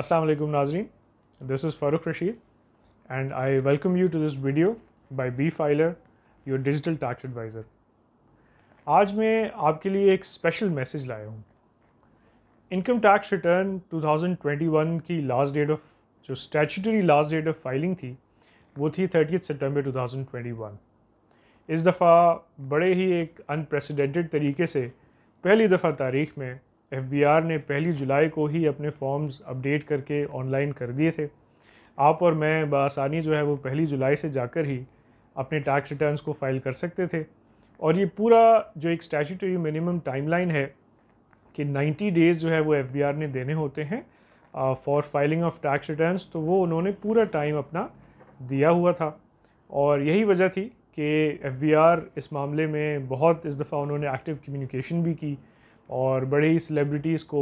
Assalamu alaikum Nazreen. This is Farooq Rashid and I welcome you to this video by B Filer, your digital tax advisor. आज मैं आपके लिए एक special message लाया हूँ income tax return 2021 की last date of जो statutory last date of filing थी वो थी थर्टी सितंबर 2021 इस दफ़ा बड़े ही एक अनप्रेसिडेंटेड तरीके से पहली दफ़ा तारीख में आर ने पहली जुलाई को ही अपने फॉर्म्स अपडेट करके ऑनलाइन कर दिए थे आप और मैं बसानी जो है वो पहली जुलाई से जाकर ही अपने टैक्स रिटर्न्स को फाइल कर सकते थे और ये पूरा जो एक स्टैचूटरी मिनिमम टाइमलाइन है कि 90 डेज़ जो है वो एफ ने देने होते हैं for filing of tax returns तो वो उन्होंने पूरा टाइम अपना दिया हुआ था और यही वजह थी कि एफ इस मामले में बहुत इस दफ़ा उन्होंने एक्टिव कम्युनिकेशन भी की और बड़े ही सेलिब्रिटीज़ को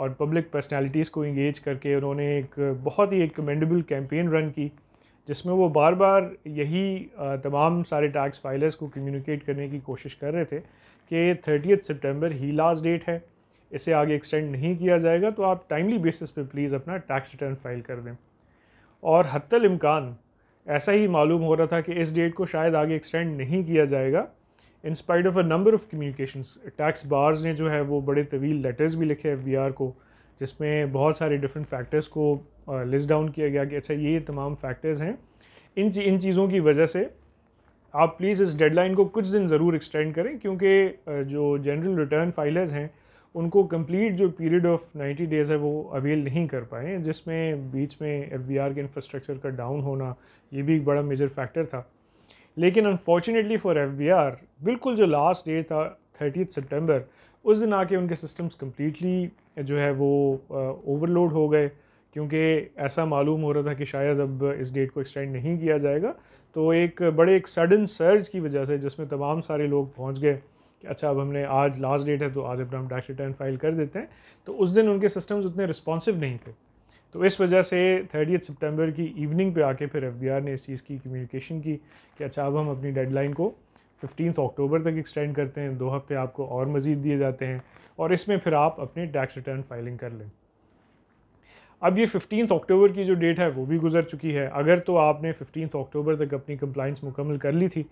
और पब्लिक पर्सनालिटीज़ को इंगेज करके उन्होंने एक बहुत ही एक कमेंडेबल कैंपेन रन की जिसमें वो बार बार यही तमाम सारे टैक्स फाइलर्स को कम्युनिकेट करने की कोशिश कर रहे थे कि थर्टीथ सितंबर ही लास्ट डेट है इसे आगे एक्सटेंड नहीं किया जाएगा तो आप टाइमली बेसिस पे प्लीज़ अपना टैक्स रिटर्न फाइल कर दें और हत्तल इम्कान ऐसा ही मालूम हो रहा था कि इस डेट को शायद आगे एक्सटेंड नहीं किया जाएगा in spite of a number of communication tax bars ने जो है वो बड़े तवील लेटर्स भी लिखे एफ को जिसमें बहुत सारे डिफरेंट फैक्टर्स को लिस्ट डाउन किया गया कि अच्छा ये तमाम फैक्टर्स हैं इन इन चीज़ों की वजह से आप प्लीज़ इस डेडलाइन को कुछ दिन ज़रूर एक्सटेंड करें क्योंकि जो जनरल रिटर्न फाइलर्स हैं उनको कंप्लीट जो पीरियड ऑफ 90 डेज़ है वो अवेल नहीं कर पाए जिसमें बीच में एफ के इंफ्रास्ट्रक्चर का डाउन होना ये भी एक बड़ा मेजर फैक्टर था लेकिन अनफॉर्चुनेटली फॉर एफ बिल्कुल जो लास्ट डे था थर्टी सितंबर उस दिन आके उनके सिस्टम्स कम्प्लीटली जो है वो ओवरलोड हो गए क्योंकि ऐसा मालूम हो रहा था कि शायद अब इस डेट को एक्सटेंड नहीं किया जाएगा तो एक बड़े एक सडन सर्ज की वजह से जिसमें तमाम सारे लोग पहुंच गए कि अच्छा अब हमने आज लास्ट डेट है तो आज अपना हम टैक्स रिटर्न फाइल कर देते हैं तो उस दिन उनके सिस्टम्स उतने रिस्पॉन्सिव नहीं थे तो इस वजह से थर्टी सितंबर की इवनिंग पे आके फिर एफबीआर ने इस चीज़ की कम्युनिकेशन की कि अच्छा अब हम अपनी डेडलाइन को फिफ्टीन अक्टूबर तक एक्सटेंड करते हैं दो हफ्ते आपको और मज़ीद दिए जाते हैं और इसमें फिर आप अपने टैक्स रिटर्न फाइलिंग कर लें अब ये फिफ्टीन अक्टूबर की जो डेट है वो भी गुजर चुकी है अगर तो आपने फिफ्टीन अक्टूबर तक अपनी कंप्लाइंस मुकम्मल कर ली थी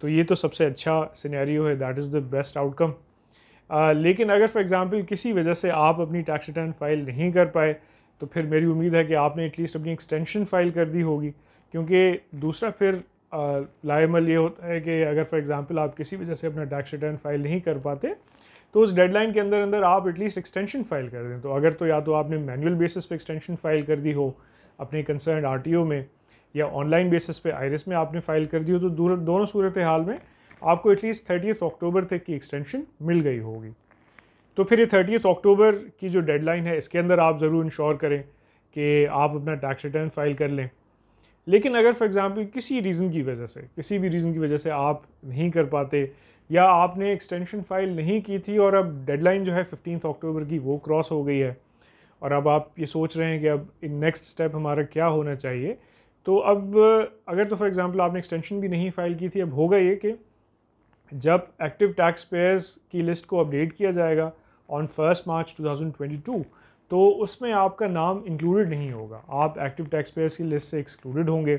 तो ये तो सबसे अच्छा सिनेरियो है that is the best outcome लेकिन अगर फॉर एग्ज़ाम्पल किसी वजह से आप अपनी टैक्स रिटर्न फाइल नहीं कर पाए तो फिर मेरी उम्मीद है कि आपने एटलीस्ट अपनी एक्सटेंशन फाइल कर दी होगी क्योंकि दूसरा फिर लाइमल ये होता है कि अगर फॉर एग्ज़ाम्पल आप किसी वजह से अपना टैक्स रिटर्न फाइल नहीं कर पाते तो उस डेडलाइन के अंदर अंदर आप एटलीस्ट एक्सटेंशन फाइल कर दें तो अगर तो या तो आपने मैनुअल बेसिस पे एक्सटेंशन फाइल कर दी हो अपने कंसर्न आर में या ऑनलाइन बेसिस पे आयरस में आपने फाइल कर दी हो तो दोनों सूरत हाल में आपको एटलीस्ट थर्टीथ अक्टूबर तक की एक्सटेंशन मिल गई होगी तो फिर ये थर्टीथ अक्टूबर की जो डेडलाइन है इसके अंदर आप ज़रूर इंश्योर करें कि आप अपना टैक्स रिटर्न फाइल कर लें लेकिन अगर फॉर एग्ज़ाम्पल किसी रीज़न की वजह से किसी भी रीज़न की वजह से आप नहीं कर पाते या आपने एक्सटेंशन फाइल नहीं की थी और अब डेडलाइन जो है फिफ्टीथ अक्टूबर की वो क्रॉस हो गई है और अब आप ये सोच रहे हैं कि अब इन नेक्स्ट स्टेप हमारा क्या होना चाहिए तो अब अगर तो फॉर एग्ज़ाम्पल आपने एक्सटेंशन भी नहीं फाइल की थी अब होगा ये कि जब एक्टिव टैक्स पेयर्स की लिस्ट को अपडेट किया जाएगा ऑन फर्स्ट मार्च 2022 तो उसमें आपका नाम इंक्लूडेड नहीं होगा आप एक्टिव टैक्स पेयर्स की लिस्ट से एक्सक्लूडेड होंगे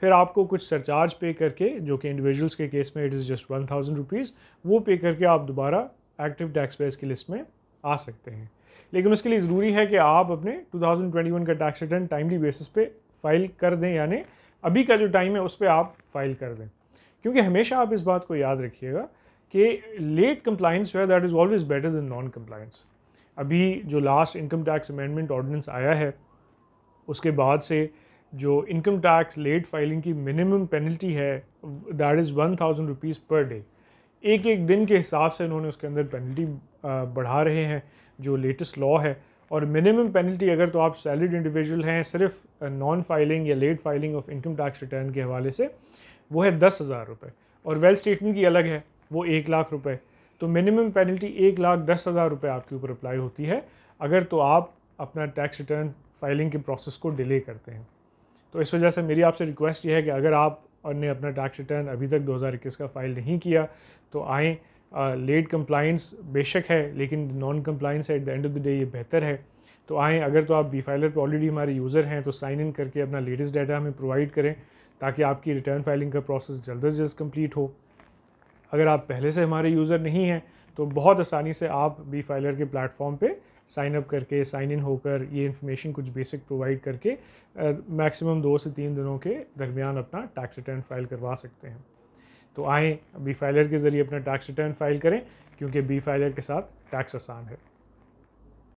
फिर आपको कुछ सरचार्ज पे करके जो कि इंडिविजुअल्स के केस में it is just one thousand rupees वो पे करके आप दोबारा एक्टिव टैक्स पेयर्स की लिस्ट में आ सकते हैं लेकिन उसके लिए ज़रूरी है कि आप अपने 2021 का टैक्स रिटर्न टाइमली बेसिस पे फाइल कर दें यानी अभी का जो टाइम है उस पर आप फाइल कर दें क्योंकि हमेशा आप इस बात को याद रखिएगा कि लेट कम्पलाइंस जो है that is always better than non compliance अभी जो last income tax amendment ordinance आया है उसके बाद से जो इनकम टैक्स लेट फाइलिंग की मिनिमम पेनल्टी है that is one thousand rupees per day एक एक दिन के हिसाब से इन्होंने उसके अंदर पेनल्टी बढ़ा रहे हैं जो लेटेस्ट लॉ है और मिनिमम पेनल्टी अगर तो आप सैलरीड इंडिविजुअल हैं सिर्फ नॉन फाइलिंग या late filing of income tax return के हवाले से वो है दस हज़ार रुपये और वेल्थ स्टेटमेंट की अलग है वो एक लाख रुपए तो मिनिमम पेनल्टी एक लाख दस हज़ार रुपये आपके ऊपर अप्लाई होती है अगर तो आप अपना टैक्स रिटर्न फाइलिंग के प्रोसेस को डिले करते हैं तो इस वजह से मेरी आपसे रिक्वेस्ट ये है कि अगर आप ने अपना टैक्स रिटर्न अभी तक 2021 का फाइल नहीं किया तो आएँ लेट कम्प्लाइंस बेशक है लेकिन non compliance at the end of the day ये बेहतर है तो आएँ अगर तो आप बी फाइलर पर ऑलरेडी हमारे यूज़र हैं तो साइन इन करके अपना लेटेस्ट डाटा हमें प्रोवाइड करें ताकि आपकी रिटर्न फाइलिंग का प्रोसेस जल्द अज जल्द कम्प्लीट हो अगर आप पहले से हमारे यूज़र नहीं हैं तो बहुत आसानी से आप बी फाइलर के प्लेटफॉर्म पे साइन अप करके साइन इन होकर ये इन्फॉर्मेशन कुछ बेसिक प्रोवाइड करके मैक्सिमम दो से तीन दिनों के दरमियान अपना टैक्स रिटर्न फाइल करवा सकते हैं तो आएँ बी फाइलर के ज़रिए अपना टैक्स रिटर्न फाइल करें क्योंकि बी फाइलर के साथ टैक्स आसान है